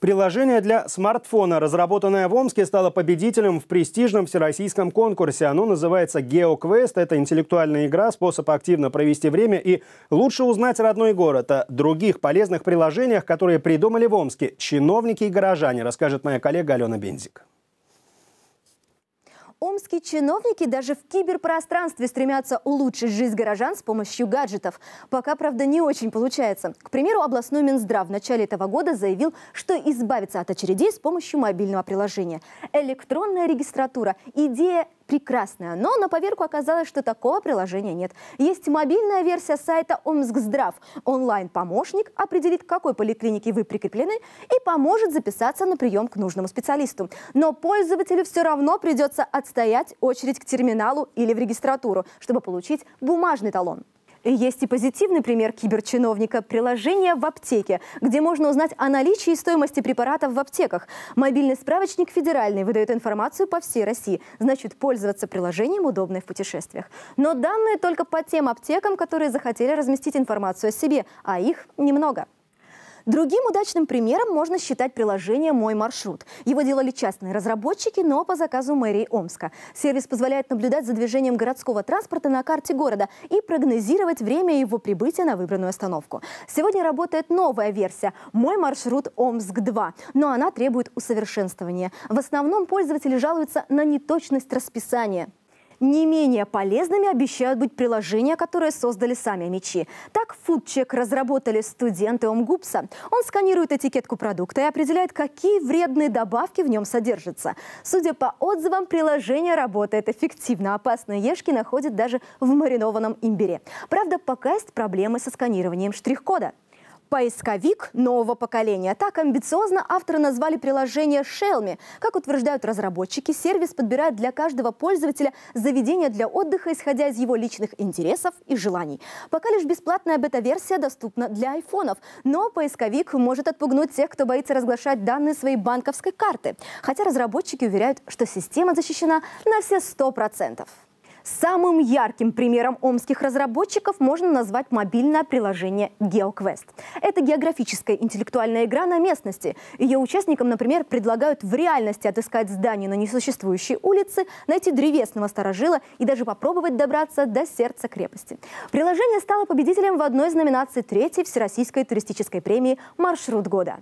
Приложение для смартфона, разработанное в Омске, стало победителем в престижном всероссийском конкурсе. Оно называется GeoQuest. Это интеллектуальная игра, способ активно провести время и лучше узнать родной город. О других полезных приложениях, которые придумали в Омске, чиновники и горожане, расскажет моя коллега Алена Бензик. Омские чиновники даже в киберпространстве стремятся улучшить жизнь горожан с помощью гаджетов. Пока, правда, не очень получается. К примеру, областной Минздрав в начале этого года заявил, что избавится от очередей с помощью мобильного приложения. Электронная регистратура – идея прекрасная, но на поверку оказалось, что такого приложения нет. Есть мобильная версия сайта Омскздрав. Онлайн-помощник определит, к какой поликлинике вы прикреплены и поможет записаться на прием к нужному специалисту. Но пользователю все равно придется отстоять очередь к терминалу или в регистратуру, чтобы получить бумажный талон. Есть и позитивный пример киберчиновника – приложение в аптеке, где можно узнать о наличии и стоимости препаратов в аптеках. Мобильный справочник федеральный выдает информацию по всей России. Значит, пользоваться приложением удобно и в путешествиях. Но данные только по тем аптекам, которые захотели разместить информацию о себе, а их немного. Другим удачным примером можно считать приложение «Мой маршрут». Его делали частные разработчики, но по заказу мэрии Омска. Сервис позволяет наблюдать за движением городского транспорта на карте города и прогнозировать время его прибытия на выбранную остановку. Сегодня работает новая версия «Мой маршрут Омск-2», но она требует усовершенствования. В основном пользователи жалуются на неточность расписания. Не менее полезными обещают быть приложения, которые создали сами мечи. Так фудчек разработали студенты ОМГУПСа. Он сканирует этикетку продукта и определяет, какие вредные добавки в нем содержатся. Судя по отзывам, приложение работает эффективно. Опасные ешки находят даже в маринованном имбире. Правда, пока есть проблемы со сканированием штрих-кода. Поисковик нового поколения. Так амбициозно авторы назвали приложение Шелми. Как утверждают разработчики, сервис подбирает для каждого пользователя заведение для отдыха, исходя из его личных интересов и желаний. Пока лишь бесплатная бета-версия доступна для айфонов. Но поисковик может отпугнуть тех, кто боится разглашать данные своей банковской карты. Хотя разработчики уверяют, что система защищена на все 100%. Самым ярким примером омских разработчиков можно назвать мобильное приложение GeoQuest. Это географическая интеллектуальная игра на местности. Ее участникам, например, предлагают в реальности отыскать здание на несуществующей улице, найти древесного сторожила и даже попробовать добраться до сердца крепости. Приложение стало победителем в одной из номинаций третьей Всероссийской туристической премии «Маршрут года».